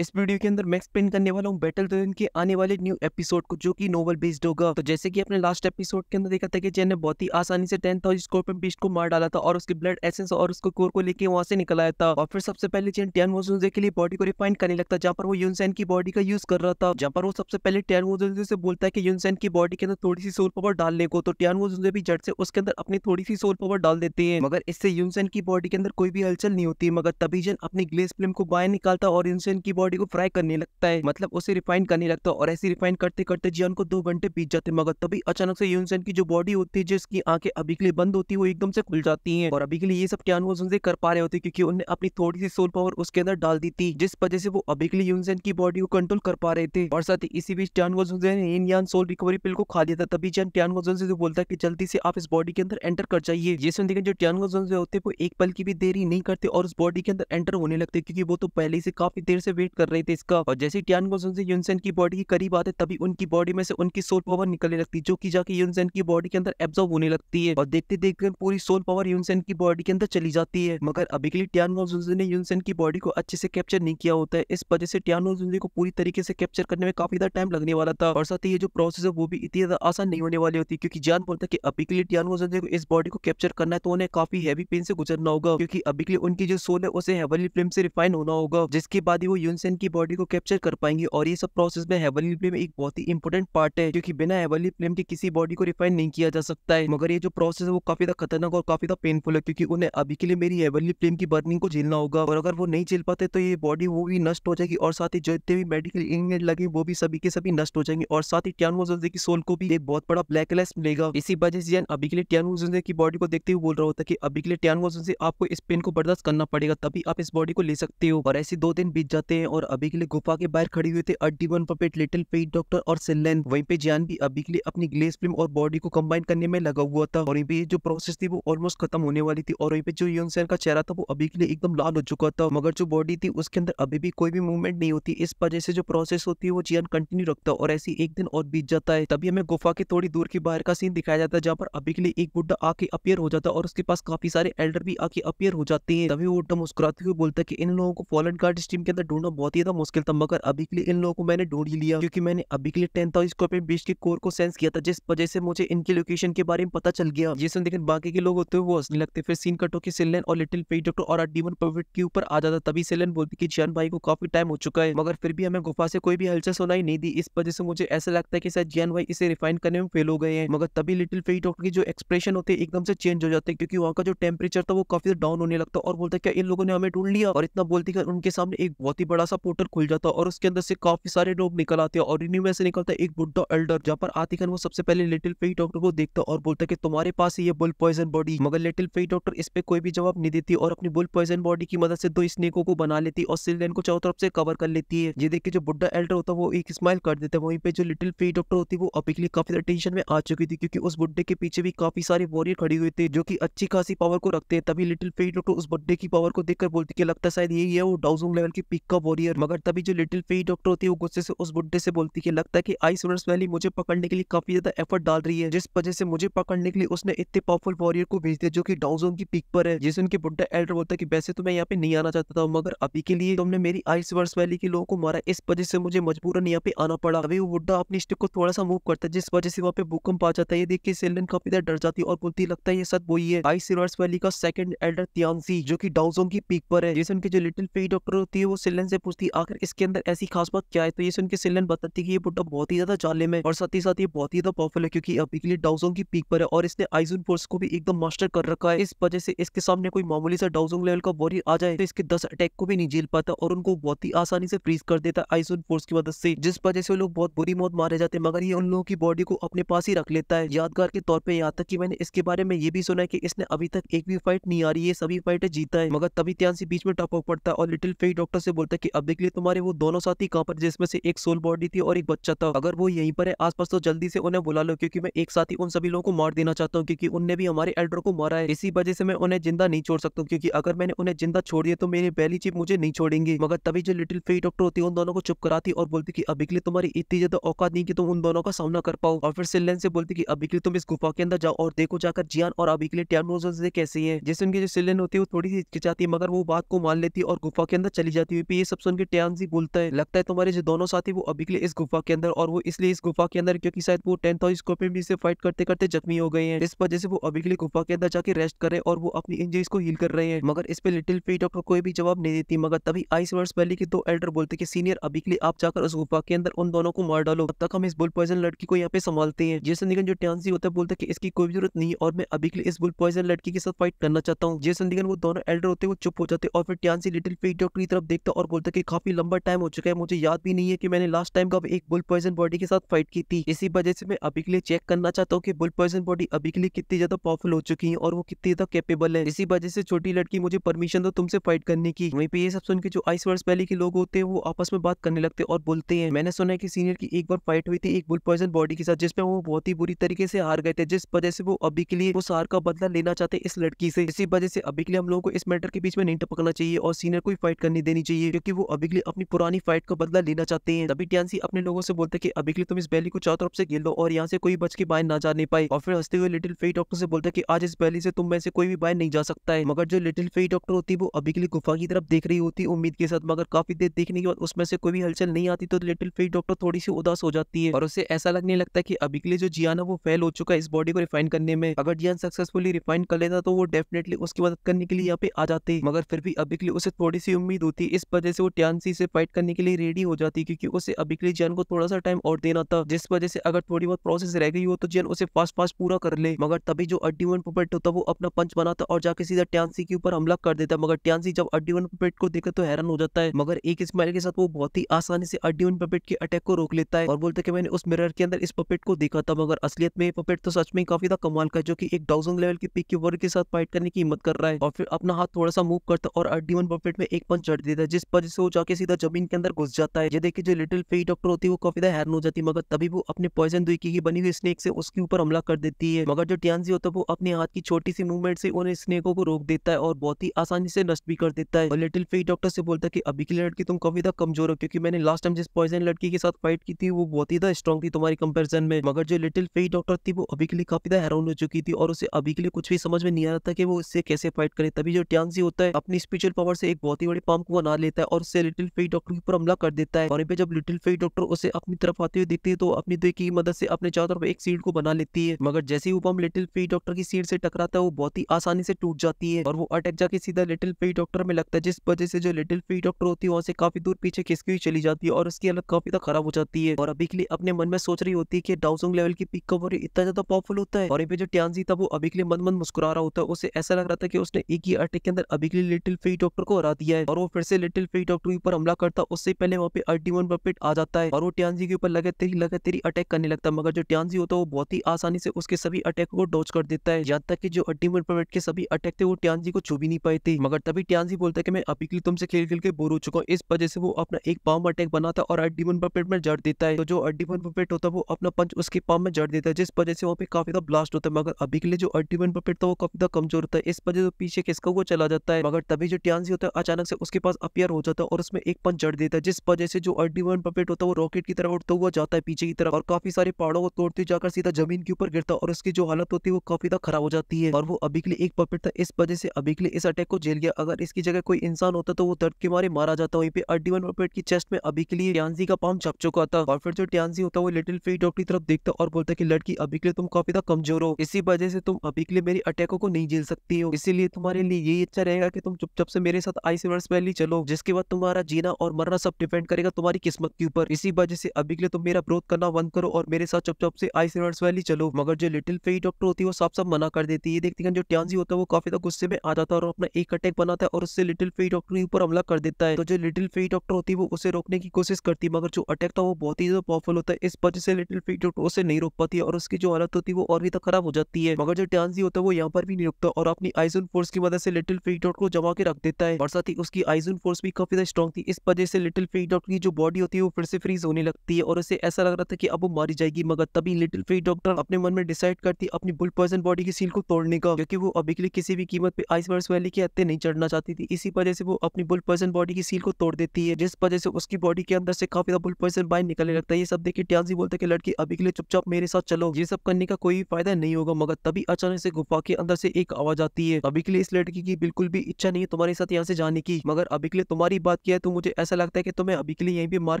इस वीडियो के अंदर मैं एक्सप्लेन करने वाला हूँ बैटल रोयन के आने वाले न्यू एपिसोड को जो कि नोवल बेस्ड होगा तो जैसे कि अपने लास्ट एपिसोड के अंदर देखा था कि जैन ने बहुत ही आसानी से टेन थाउजेंड स्कॉर्पियन बीस्ट को मार डाला था और उसके ब्लड एसेंस और उसके कोर को लेकर वहां से निकल आया था और फिर सबसे पहले जैन टेन मोजे के लिए बॉडी को रिफाइन करने लगता जहाँ पर वो यूनसैन की बॉडी का यूज कर रहा था जहाँ पर वो सबसे पहले टेन मोजे से बोलता है कि यूनसैन की बॉडी के अंदर थोड़ी सी सोल पावर डालने को तो टेन मोजे भी जट से उसके अंदर अपनी थोड़ी सी सोल पावर डाल देते हैं मगर इससे यूनसैन की बॉडी के अंदर कोई भी हलचल नहीं होती मगर तभी जैन अपनी ग्लेस फिल्म को बाहर निकालता और यूनसैन की बॉडी को फ्राई करने लगता है मतलब उसे रिफाइन करने लगता है और ऐसे रिफाइन करते करते जियान को दो घंटे बीत जाते मगर तभी अचानक से यूनसेन की जो बॉडी होती है जिसकी आंखें अभी के लिए बंद होती है वो एकदम से खुल जाती है और अभी के लिए ये सब क्या अनुभव से कर पा रहे होते क्योंकि उन्हें अपनी थोड़ी सी सोल पावर उसके अंदर डाल दी थी जिस वजह से वो अभी के लिए यूनसेन की बॉडी को कंट्रोल कर पा रहे थे और साथ ही इसी बीच टैन सोल रिकवरी पिल को खा दिया था तभी जन टैन वोजन से बोलता है जल्दी से आप इस बॉडी के अंदर एंटर कर जाइए जिसमें देखें जो टैन होते हैं वो एक पल की भी देरी नहीं करते और उस बॉडी के अंदर एंटर होने लगते क्योंकि वो तो पहले से काफी देर से वेट वेट कर रही थी इसका और जैसे टियान गोसन से यूनसेन की बॉडी के करीब आते तभी उनकी बॉडी में से उनकी सोल पावर निकलने लगती जो की जाके यूनसेन की बॉडी के अंदर एब्जॉर्व होने लगती है और देखते देखते पूरी सोल पावर यूनसेन की बॉडी के अंदर चली जाती है मगर अभी के लिए टियान गोसन ने यूनसेन की बॉडी को अच्छे से कैप्चर नहीं किया होता है इस वजह से टियान गोसन को पूरी तरीके से कैप्चर करने में काफी ज्यादा टाइम लगने वाला था और साथ ही ये जो प्रोसेस है वो भी इतनी ज्यादा आसान नहीं होने वाली होती क्योंकि जान बोलता है कि अभी के लिए टियान गोसन को इस बॉडी को कैप्चर करना है तो उन्हें काफी हैवी पेन से गुजरना होगा क्योंकि अभी के लिए उनकी जो सोल है उसे हेवनली फिल्म से रिफाइन होना होगा जिसके बाद ही वो यूनसेन से की बॉडी को कैप्चर कर पाएंगे और ये सब प्रोसेस में हेवनली फ्लेम एक बहुत ही इंपॉर्टेंट पार्ट है क्योंकि बिना हेवनली फ्लेम के किसी बॉडी को रिफाइन नहीं किया जा सकता है मगर ये जो प्रोसेस है वो काफी खतरनाक और काफी पेनफुल है क्योंकि उन्हें अभी के लिए मेरी हेवनली फ्लेम की बर्निंग को झेलना होगा और अगर वो नहीं झेल पाते तो ये बॉडी वो भी नष्ट हो जाएगी और साथ ही जितने भी मेडिकल इंग्रेड लगे वो भी सभी के सभी नष्ट हो जाएंगे और साथ ही टैनवोजे की सोल को भी एक बहुत बड़ा ब्लैक लेस मिलेगा इसी वजह से अभी के लिए टैनवोजे की बॉडी को देखते हुए बोल रहा होता है अभी के लिए टैनवोजे आपको इस पेन को बर्दाश्त करना पड़ेगा तभी आप इस बॉडी को ले सकते हो और ऐसे दो दिन बीत जाते हैं और अभी के लिए गुफा के बाहर खड़े हुए थे अड्डी वन पपेट लिटिल पेट डॉक्टर और सिल्लेन वहीं पे जियान भी अभी के लिए अपनी ग्लेस फिल्म और बॉडी को कंबाइन करने में लगा हुआ था और ये जो प्रोसेस थी वो ऑलमोस्ट खत्म होने वाली थी और वहीं पे जो यंग सैन का चेहरा था वो अभी के लिए एकदम लाल हो चुका था मगर जो बॉडी थी उसके अंदर अभी भी कोई भी मूवमेंट नहीं होती इस वजह से जो प्रोसेस होती है वो जियान कंटिन्यू रखता और ऐसी एक दिन और बीत जाता है तभी हमें गुफा के थोड़ी दूर के बाहर का सीन दिखाया जाता है जहाँ पर अभी के लिए एक बुढ़ा आके अपियर हो जाता और उसके पास काफी सारे एल्डर भी आके अपियर हो जाते हैं तभी वो बुढ़ा मुस्कुराते हुए बोलता है की इन लोगों को फॉलन गार्ड टीम के अंदर ढूंढना बहुत ही मुश्किल था मगर अभी के लिए इन लोगों को मैंने ढूंढ ही लिया क्योंकि मैंने अभी के लिए टेन थाउजेंड स्क्वायर के कोर को सेंस किया था जिस वजह से मुझे इनके लोकेशन के बारे में पता चल गया जिसमें लेकिन बाकी के लोग होते हुए वो हंसने लगते फिर सीन कटो की सिलन और लिटिल पेज डॉक्टर और डीमन परविट के ऊपर आ जाता तभी सिलन बोलती की जियान भाई को काफी टाइम हो चुका है मगर फिर भी हमें गुफा से कोई भी हलचल सुनाई नहीं दी इस वजह से मुझे ऐसा लगता है की शायद जियान भाई इसे रिफाइन करने में फेल हो गए हैं मगर तभी लिटिल पेज डॉक्टर की जो एक्सप्रेशन होते एकदम से चेंज हो जाते हैं क्योंकि वहाँ का जो टेम्परेचर था वो काफी डाउन होने लगता और बोलता क्या इन लोगों ने हमें ढूंढ लिया और इतना बोलती उनके सामने एक बहुत ही बड़ा बड़ा सा पोर्टल खुल जाता है और उसके अंदर से काफी सारे लोग निकल आते हैं और इन्हीं में से निकलता है एक बुढ़ा एल्डर जहाँ पर आती खान वो सबसे पहले लिटिल फेई डॉक्टर को देखता है और बोलता है कि तुम्हारे पास ये बुल पॉइजन बॉडी मगर लिटिल फेई डॉक्टर इस पे कोई भी जवाब नहीं देती और अपनी बुल पॉइजन बॉडी की मदद से दो स्नेकों को बना लेती और सिलदेन को चारों तरफ से कवर कर लेती है ये देखिए जो बुढ़ा एल्डर होता है वो एक स्माइल कर देता है वहीं पे जो लिटिल फेई डॉक्टर होती है वो अभी के लिए काफी टेंशन में आ चुकी थी क्योंकि उस बुड्ढे के पीछे भी काफी सारे वॉरियर खड़ी हुई थे जो की अच्छी खासी पावर को रखते हैं तभी लिटिल फेई डॉक्टर उस बुड्ढे की पावर को देखकर बोलती है लगता है शायद यही है वो डाउजोंग लेवल की पिक का रही है मगर तभी जो लिटिल पेई डॉक्टर होती है वो गुस्से से उस बुड्ढे से बोलती है लगता है कि आइस वर्स वैली मुझे पकड़ने के लिए काफी ज्यादा एफर्ट डाल रही है जिस वजह से मुझे पकड़ने के लिए उसने इतने पावरफुल वॉरियर को भेज दिया जो की डाउजोन की पीक पर है जिसे उनके बुड्ढा एल्डर बोलता है की वैसे तो मैं यहाँ पे नहीं आना चाहता था मगर अभी के लिए तुमने मेरी आइस वर्स वैली के लोगों को मारा इस वजह से मुझे मजबूरन यहाँ पे आना पड़ा अभी वो बुड्ढा अपनी स्टिक को थोड़ा सा मूव करता है जिस वजह से वहाँ पे भूकंप आ जाता है ये देख के सेलन काफी ज्यादा डर जाती है और बोलती लगता है ये सब वही है आइस वर्स वैली का सेकंड एल्डर तियांसी जो की डाउजोन की पीक पर है जिसे उनके जो लिटिल पेई डॉक्टर होती है वो सिलन से पूछती आखिर इसके अंदर ऐसी खास बात क्या है तो ये सुन के सिलन बताती की ये बुड्ढा बहुत ही ज्यादा जाले में और साथ ही साथ ये बहुत ही ज्यादा पावरफुल है क्योंकि अभी के लिए डाउजोंग की पीक पर है और इसने आइजोन फोर्स को भी एकदम मास्टर कर रखा है इस वजह से इसके सामने कोई मामूली सा डाउजोंग लेवल का वॉरियर आ जाए तो इसके दस अटैक को भी नहीं झेल पाता और उनको बहुत ही आसानी से फ्रीज कर देता है आइजोन फोर्स की मदद से जिस वजह से लोग बहुत बुरी मौत मारे जाते हैं मगर ये उन लोगों की बॉडी को अपने पास ही रख लेता है यादगार के तौर पर यहाँ तक की मैंने इसके बारे में ये भी सुना है की इसने अभी तक एक भी फाइट नहीं आ रही है सभी फाइट जीता है मगर तभी ध्यान से बीच में टॉप पड़ता है और लिटिल फेट डॉक्टर से बोलता है कि अब देख लिए तुम्हारे वो दोनों साथी कहाँ पर जिसमें से एक सोल बॉडी थी और एक बच्चा था अगर वो यहीं पर है आसपास तो जल्दी से उन्हें बुला लो क्योंकि मैं एक साथ ही उन सभी लोगों को मार देना चाहता हूँ क्योंकि उनने भी हमारे एल्डर को मारा है इसी वजह से मैं उन्हें जिंदा नहीं छोड़ सकता क्योंकि अगर मैंने उन्हें जिंदा छोड़ दिया तो मेरे बैली चीप मुझे नहीं छोड़ेंगे मगर तभी जो लिटिल फ्री डॉक्टर होती है उन दोनों को चुप कराती और बोलती की अभी के लिए तुम्हारी इतनी ज्यादा औकात नहीं की तुम उन दोनों का सामना कर पाओ और फिर सिलेन से बोलती की अभी के लिए तुम इस गुफा के अंदर जाओ और देखो जाकर जियान और अभी के लिए टैमोजन से कैसे है जैसे उनकी जो सिलेन होती है वो थोड़ी सी हिचकिचाती है मगर वो बात को मान लेती है और गुफा के अंदर चली जाती हुई तो ये सब सुन के टयानजी बोलता है लगता है तुम्हारे जो दोनों साथी वो अभी के लिए इस गुफा के अंदर और वो इसलिए इस गुफा के अंदर क्योंकि शायद वो टेंथ हाउस स्कॉर्पियन भी से फाइट करते करते जख्मी हो गए हैं इस वजह से वो अभी के लिए गुफा के अंदर जाके रेस्ट कर रहे और वो अपनी इंजरीज को हील कर रहे हैं मगर इस पे लिटिल फी डॉक्टर कोई भी जवाब नहीं देती मगर तभी आइस वर्स वैली के दो एल्डर बोलते कि सीनियर अभी के लिए आप जाकर उस गुफा के अंदर उन दोनों को मार डालो तब तक हम इस बुल पॉइजन लड़की को यहाँ पे संभालते हैं जैसे निगन जो टैंसी होता है बोलते कि इसकी कोई जरूरत नहीं और मैं अभी के लिए इस बुल पॉइजन लड़की के साथ फाइट करना चाहता हूँ जैसे निगन वो दोनों एल्डर होते वो चुप हो जाते और फिर टी लिटिल फी डॉक्टर की तरफ देखता और बोलता करके काफी लंबा टाइम हो चुका है मुझे याद भी नहीं है कि मैंने लास्ट टाइम कब एक बुल पॉइजन बॉडी के साथ फाइट की थी इसी वजह से मैं अभी के लिए चेक करना चाहता हूँ कि बुल पॉइजन बॉडी अभी के लिए कितनी ज्यादा पावरफुल हो चुकी है और वो कितनी ज्यादा कैपेबल है इसी वजह से छोटी लड़की मुझे परमिशन दो तुमसे फाइट करने की वहीं पे ये सब सुन के जो आइस वर्ष पहले के लोग होते हैं वो आपस में बात करने लगते और बोलते हैं मैंने सुना है की सीनियर की एक बार फाइट हुई थी एक बुल पॉइजन बॉडी के साथ जिसपे वो बहुत ही बुरी तरीके से हार गए थे जिस वजह से वो अभी के लिए उस हार का बदला लेना चाहते इस लड़की से इसी वजह से अभी के लिए हम लोगों को इस मैटर के बीच में नहीं टपकना चाहिए और सीनियर को फाइट करनी देनी चाहिए क्योंकि वो वो अभी अपनी पुरानी फाइट का बदला लेना चाहते हैं तभी टियानसी अपने लोगों से बोलते कि अभी तुम इस बैली को चारों तरफ से घेर लो और यहाँ से कोई बच के बाहर ना जाने पाए और फिर हंसते हुए लिटिल फेई डॉक्टर से बोलते है कि आज इस बैली से तुम में से कोई भी बाहर नहीं जा सकता है मगर जो लिटिल फेई डॉक्टर होती वो अभी गुफा की तरफ देख रही होती उम्मीद के साथ मगर काफी देर देखने के बाद उसमें से कोई भी हलचल नहीं आती तो लिटिल फेई डॉक्टर थोड़ी सी उदास हो जाती है और उसे ऐसा लगने लगता है की अभी के लिए जो जियाना वो फेल हो चुका है इस बॉडी को रिफाइन करने में अगर जियान सक्सेसफुली रिफाइन कर लेता तो वो डेफिनेटली उसकी मदद करने के लिए यहाँ पे आ जाते मगर फिर भी अभी उसे थोड़ी सी उम्मीद होती इस वजह से वो टियानसी से फाइट करने के लिए रेडी हो जाती क्योंकि उसे अभी के लिए जैन को थोड़ा सा टाइम और देना था जिस वजह से अगर थोड़ी बहुत प्रोसेस रह गई हो तो जैन उसे फास्ट फास्ट पूरा कर ले मगर तभी जो अड्डीवन पुपेट होता वो अपना पंच बनाता और जाके सीधा टियानसी के ऊपर हमला कर देता मगर टियानसी जब अड्डीवन पुपेट को देखा तो हैरान हो जाता है मगर एक स्माइल के साथ वो बहुत ही आसानी से अड्डीवन पपेट के अटैक को रोक लेता है और बोलते कि मैंने उस मिरर के अंदर इस पपेट को देखा था मगर असलियत में पपेट तो सच में काफी था कमाल का जो की एक डाउजन लेवल के पिक के वर्ग के साथ फाइट करने की हिम्मत कर रहा है और फिर अपना हाथ थोड़ा सा मूव करता और अड्डीवन पपेट में एक पंच चढ़ देता है जिस पर से वो जाके सीधा जमीन के अंदर घुस जाता है ये देखिए जो लिटिल फेई डॉक्टर होती है वो काफी हैरान हो जाती है मगर तभी वो अपने पॉइजन दुई की बनी हुई स्नेक से उसके ऊपर हमला कर देती है मगर जो टियानजी होता है वो अपने हाथ की छोटी सी मूवमेंट से उन स्नेको को रोक देता है और बहुत ही आसानी से नष्ट भी कर देता है और लिटिल फेई डॉक्टर से बोलता है कि अभी की लड़की तुम काफी ज्यादा कमजोर हो क्योंकि मैंने लास्ट टाइम जिस पॉइजन लड़की के साथ फाइट की थी वो बहुत ही ज्यादा स्ट्रॉन्ग थी तुम्हारी कंपेरिजन में मगर जो लिटिल फेई डॉक्टर थी वो अभी के लिए काफी ज्यादा हैरान हो चुकी थी और उसे अभी के लिए कुछ भी समझ में नहीं आ रहा था कि वो इससे कैसे फाइट करे तभी जो टियानजी होता है अपनी स्पिरिचुअल पावर से एक बहुत ही बड़ी पंप को बना लेता है और से लिटिल फेट डॉक्टर के ऊपर हमला कर देता है और यहाँ पे जब लिटिल फेट डॉक्टर उसे अपनी तरफ आते हुए देखती है तो अपनी दुई तो की मदद से अपने चारों तरफ एक सीट को बना लेती है मगर जैसे ही उपम लिटिल फेट डॉक्टर की सीट से टकराता है वो बहुत ही आसानी से टूट जाती है और वो अटैक जाके सीधा लिटिल फेट डॉक्टर में लगता है जिस वजह से जो लिटिल फेट डॉक्टर होती है वहाँ से काफी दूर पीछे खिसकी हुई चली जाती है और उसकी हालत काफी ज्यादा खराब हो जाती है और अभी के लिए अपने मन में सोच रही होती है की डाउसोंग लेवल की पिक कवर इतना ज्यादा पॉवरफुल होता है और पे जो ट्यानजी था वो अभी के लिए मन मन मुस्कुरा रहा होता है उसे ऐसा लग रहा था कि उसने एक ही अटैक के अंदर अभी के लिए लिटिल फेट डॉक्टर को हरा दिया है और वो फिर से लिटिल फेट डॉक्टर के ऊपर हमला करता उससे पहले वहाँ पे अल्टी वन पपेट आ जाता है और वो ट्यांजी के ऊपर लगे तेरी लगे तेरी अटैक करने लगता है मगर जो ट्यांजी होता है वो बहुत ही आसानी से उसके सभी अटैक को डोज कर देता है यहाँ तक की जो अल्टी वन पपेट के सभी अटैक थे वो ट्यांजी को छू भी नहीं पाए थे मगर तभी ट्यांजी बोलता है की मैं अभी के लिए तुमसे खेल खेल के बोर हो चुका हूँ इस वजह से वो अपना एक पाव अटैक बनाता है और वन पपेट में जड़ देता है तो जो वन पपेट होता है वो अपना पंच उसके पाव में जड़ देता है जिस वजह से वहाँ पे काफी ज्यादा ब्लास्ट होता है मगर अभी के लिए जो वन पपेट था वो काफी ज्यादा कमजोर होता है इस वजह से पीछे किसका वो चला जाता है मगर तभी जो ट्यांजी होता है अचानक से उसके पास अपियर हो जाता है है और उसमें एक पंच जड़ देता है जिस वजह से जो अड्डी वन पपेट होता है वो रॉकेट की तरफ उठता हुआ जाता है पीछे की तरफ और काफी सारे पहाड़ों को तोड़ते जाकर सीधा जमीन के ऊपर गिरता और उसकी जो हालत होती है वो काफी ज्यादा खराब हो जाती है और वो अभी के लिए एक पपेट था इस वजह से अभी के लिए इस अटैक को झेल गया अगर इसकी जगह कोई इंसान होता तो वो दर्द के मारे मारा जाता वहीं पे अर्डी वन पपेट की चेस्ट में अभी के लिए ट्यांसी का पाम छप चुका था और फिर जो ट्यांसी होता है वो लिटिल फ्री डॉक्टर की तरफ देखता और बोलता की लड़की अभी के लिए तुम काफी ज्यादा कमजोर हो इसी वजह से तुम अभी के लिए मेरी अटैकों को नहीं झेल सकती हो इसीलिए तुम्हारे लिए यही अच्छा रहेगा की तुम चुपचाप से मेरे साथ आईसी वर्ष पहले चलो जिसके बाद तुम्हारा जीना और मरना सब डिपेंड करेगा तुम्हारी किस्मत के ऊपर इसी वजह से अभी के लिए तुम तो मेरा ग्रोथ करना बंद करो और मेरे साथ चुप से आइस रिवर्स वैली चलो मगर जो लिटिल फेई डॉक्टर होती है वो साफ साफ मना कर देती है देखते हैं जो ट्यांजी होता है वो काफी गुस्से में आ जाता है और अपना एक अटैक बनाता है और उससे लिटिल फेई डॉक्टर के ऊपर हमला कर देता है तो जो लिटिल फेई डॉक्टर होती है वो उसे रोकने की कोशिश करती है मगर जो अटैक था वो बहुत ही ज्यादा पॉवरफुल होता है इस वजह से लिटिल फेई डॉक्टर उसे नहीं रोक पाती और उसकी जो हालत होती है वो और भी तो खराब हो जाती है मगर जो ट्यांजी होता है वो यहाँ पर भी नहीं रुकता और अपनी आइजन फोर्स की मदद से लिटिल फेई डॉक्टर को जमा के रख देता है और साथ ही उसकी आइजन फोर्स भी काफी ज़्यादा स्ट्रॉन्ग थी इस वजह से लिटिल फ्री डॉक्टर की जो बॉडी होती है वो फिर से फ्रीज होने लगती है और उसे ऐसा लग रहा था कि अब वो मारी जाएगी मगर तभी लिटिल फ्री डॉक्टर अपने मन में डिसाइड करती अपनी बुल पर्सन बॉडी की सील को तोड़ने का क्योंकि वो अभी के लिए किसी भी कीमत आइस आइसबर्स वैली के हत्या नहीं चढ़ना चाहती थी इसी वजह से वो अपनी बुल पर्सन बॉडी की सील को तोड़ देती है जिस वजह से उसकी बॉडी के अंदर से काफी बुल पर्सन बाहर निकलने लगता है ये सब देखिए ट्यांजी बोलते कि लड़की अभी के लिए चुपचाप मेरे साथ चलो ये सब करने का कोई फायदा नहीं होगा मगर तभी अचानक से गुफा के अंदर से एक आवाज आती है अभी के लिए इस लड़की की बिल्कुल भी इच्छा नहीं है तुम्हारे साथ यहाँ से जाने की मगर अभी के लिए तुम्हारी बात बात किया तो मुझे ऐसा लगता है कि तुम्हें अभी के लिए यहीं पे मार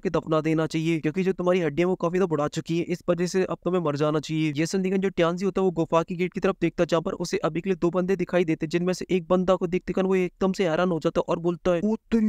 के दफना देना चाहिए क्योंकि जो तुम्हारी हड्डियां वो काफी तो बढ़ा चुकी है इस वजह से अब तुम्हें मर जाना चाहिए ये संदिग्ध जो ट्यांसी होता है वो गुफा की गेट की तरफ देखता जहाँ पर उसे अभी के लिए दो बंदे दिखाई देते जिनमें से एक बंदा को देखते वो एकदम से हैरान हो जाता और बोलता है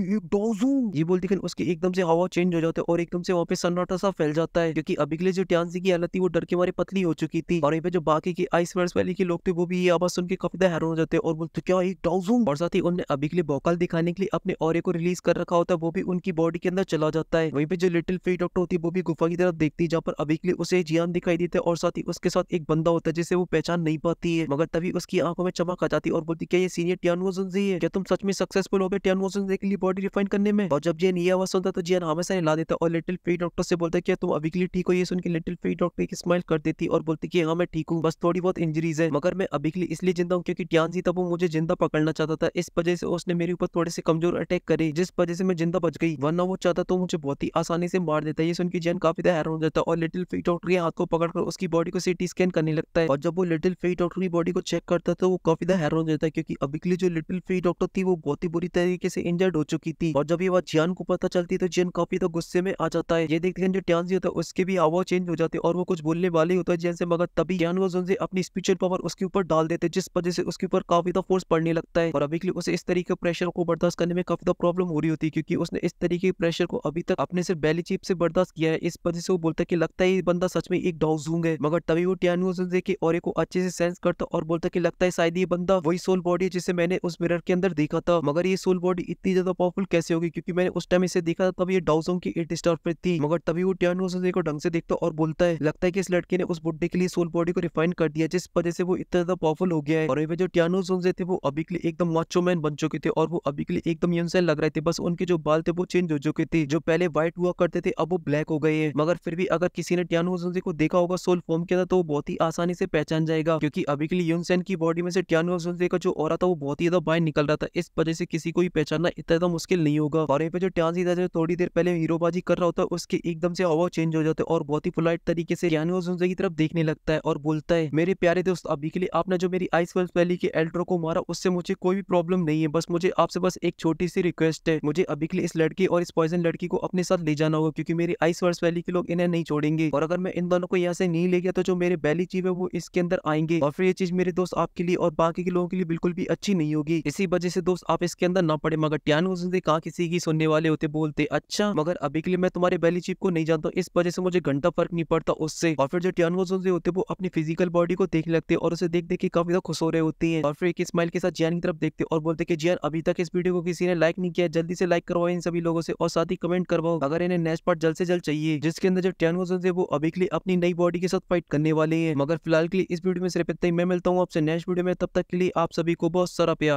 ये बोलती उसकी एकदम से हवा चेंज हो जाता है और एकदम से वहाँ पे सन्नाटा सा फैल जाता है क्योंकि अभी के लिए जो ट्यांसी की हालत थी वो डर के मारे पतली हो चुकी थी और यहाँ पे जो बाकी की आइस वर्स वैली के लोग थे वो भी ये आवाज सुन के काफी तो हैरान हो जाते हैं और बोलते क्या एक डाउजूम और साथ ही उन्हें अभी के लिए बोकल दिखाने के लिए अपने और को रिलीज कर कर रखा होता है वो भी उनकी बॉडी के अंदर चला जाता है वहीं पे जो लिटिल फेज डॉक्टर होती है वो भी गुफा की तरफ देखती है जहाँ पर अभी के लिए उसे जियान दिखाई देते और साथ ही उसके साथ एक बंदा होता है जिसे वो पहचान नहीं पाती है मगर तभी उसकी आंखों में चमक आ जाती है और बोलती क्या ये सीनियर टियान वोजन ही है क्या तुम सच में सक्सेसफुल हो गए टियान वोजन के लिए बॉडी रिफाइन करने में और जब जियान ये आवाज सुनता तो जियान हमेशा ला देता और लिटिल फेज डॉक्टर से बोलता है क्या तुम अभी के लिए ठीक हो ये सुनकर लिटिल फेज डॉक्टर एक स्माइल कर देती और बोलती की हाँ मैं ठीक हूँ बस थोड़ी बहुत इंजरीज है मगर मैं अभी के लिए इसलिए जिंदा हूँ क्योंकि टियान जी तब वो मुझे जिंदा पकड़ना चाहता था इस वजह से उसने मेरे ऊपर थोड़े से कमजोर अटैक करे जिस वजह से मैं जिंदा बच गई वरना वो चाहता तो मुझे बहुत ही आसानी से मार देता है ये सुन के जैन काफी हैरान हो जाता है और लिटिल फेट डॉक्टर के हाथ को पकड़कर उसकी बॉडी को सिटी स्कैन करने लगता है और जब वो लिटिल फेट डॉक्टर की बॉडी को चेक करता है तो वो काफी हैरान हो जाता है क्योंकि अभी के लिए जो लिटिल फेट डॉक्टर थी वो बहुत ही बुरी तरीके से इंजर्ड हो चुकी थी और जब ये बात जैन को पता चलती तो जैन काफी तो गुस्से में आ जाता है ये देखते हैं जो टैंस होता है उसके भी आवाज चेंज हो जाती है और वो कुछ बोलने वाले होता है जैन से मगर तभी ज्ञान वो जोन से अपनी स्पिरिचुअल पावर उसके ऊपर डाल देते जिस वजह से उसके ऊपर काफी फोर्स तो पड़ने लगता है और अभी के लिए उसे इस तरीके प्रेशर को बर्दाश्त करने में काफी प्रॉब्लम तो हो रही पूरी होती क्योंकि उसने इस तरीके के प्रेशर को अभी तक अपने सिर्फ बैली चीप से बर्दाश्त किया है इस वजह से वो बोलता है कि लगता है ये बंदा सच में एक डाउजूंग है मगर तभी वो टियानो देखे और को अच्छे से सेंस करता और बोलता कि लगता है शायद ये बंदा वही सोल बॉडी जिसे मैंने उस मिरर के अंदर देखा था मगर ये सोल बॉडी इतनी ज्यादा पावरफुल कैसे होगी क्योंकि मैंने उस टाइम इसे देखा था तब ये डाउजोंग की एट स्टार पर थी मगर तभी वो टियानो को ढंग से देखता और बोलता है लगता है कि इस लड़के ने उस बुड्ढे के लिए सोल बॉडी को रिफाइन कर दिया जिस वजह से वो इतना ज्यादा पावरफुल हो गया है और वे जो टियानो जोन थे वो अभी के लिए एकदम माचो मैन बन चुके थे और वो अभी के लिए एकदम यंग लग रहे थे बस बिकॉज उनके जो बाल थे वो चेंज हो चुके थे जो पहले व्हाइट हुआ करते थे अब वो ब्लैक हो गए हैं मगर फिर भी अगर किसी ने टियानो को देखा होगा सोल फॉर्म के अंदर तो वो बहुत ही आसानी से पहचान जाएगा क्योंकि अभी के लिए यूनसेन की बॉडी में से टियानो का जो और था वो बहुत ही ज्यादा बाहर निकल रहा था इस वजह से किसी को भी पहचानना इतना ज्यादा मुश्किल नहीं होगा और यहाँ पे जो टियान सीधा जो थोड़ी देर पहले हीरोबाजी कर रहा होता है उसके एकदम से हवा चेंज हो जाता है और बहुत ही पोलाइट तरीके से टियानो की तरफ देखने लगता है और बोलता है मेरे प्यारे दोस्त अभी के लिए आपने जो मेरी आइस वेल्स वैली के एल्ट्रो को मारा उससे मुझे कोई भी प्रॉब्लम नहीं है बस मुझे आपसे बस एक छोटी सी रिक्वेस्ट है मुझे अभी के लिए इस लड़की और इस पॉइजन लड़की को अपने साथ ले जाना होगा क्योंकि मेरी आइस वर्स वैली के लोग इन्हें नहीं छोड़ेंगे और अगर मैं इन दोनों को यहाँ से नहीं ले गया तो जो मेरे बैली चीफ है वो इसके अंदर आएंगे और फिर ये चीज मेरे दोस्त आपके लिए और बाकी के लोगों के लिए बिल्कुल भी अच्छी नहीं होगी इसी वजह से दोस्त आप इसके अंदर न पड़े मगर टियान उसने कहा किसी की सुनने वाले होते बोलते अच्छा मगर अभी के लिए मैं तुम्हारे बैली चीप को नहीं जानता इस वजह से मुझे घंटा फर्क नहीं पड़ता उससे और फिर जो टियान होते होते वो अपनी फिजिकल बॉडी को देखने लगते और उसे देख देख के काफी खुश हो रहे होते हैं और फिर एक स्माइल के साथ जियान की तरफ देखते और बोलते कि जियान अभी तक इस वीडियो को किसी ने लाइक नहीं किया जल्दी जल्दी से लाइक करवाओ इन सभी लोगों से और साथ ही कमेंट करवाओ अगर इन्हें नेक्स्ट पार्ट जल्द से जल्द चाहिए जिसके अंदर जो वर्सन थे वो अभी के लिए अपनी नई बॉडी के साथ फाइट करने वाले हैं मगर फिलहाल के लिए इस वीडियो में सिर्फ इतना ही मैं मिलता हूँ आपसे नेक्स्ट वीडियो में तब तक के लिए आप सभी को बहुत सारा प्यार